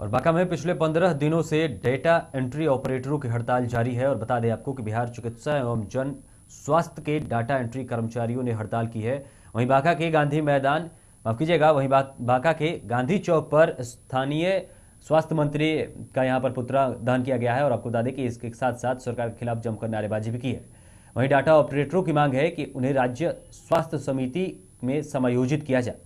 और बांका में पिछले पंद्रह दिनों से डेटा एंट्री ऑपरेटरों की हड़ताल जारी है और बता दें आपको कि बिहार चिकित्सा एवं जन स्वास्थ्य के डाटा एंट्री कर्मचारियों ने हड़ताल की है वहीं बांका के गांधी मैदान माफ कीजिएगा वहीं बांका के गांधी चौक पर स्थानीय स्वास्थ्य मंत्री का यहाँ पर पुत्रा दहन किया गया है और आपको बता दें कि इसके साथ साथ सरकार के खिलाफ जमकर नारेबाजी भी की है वहीं डाटा ऑपरेटरों की मांग है कि उन्हें राज्य स्वास्थ्य समिति में समायोजित किया जाए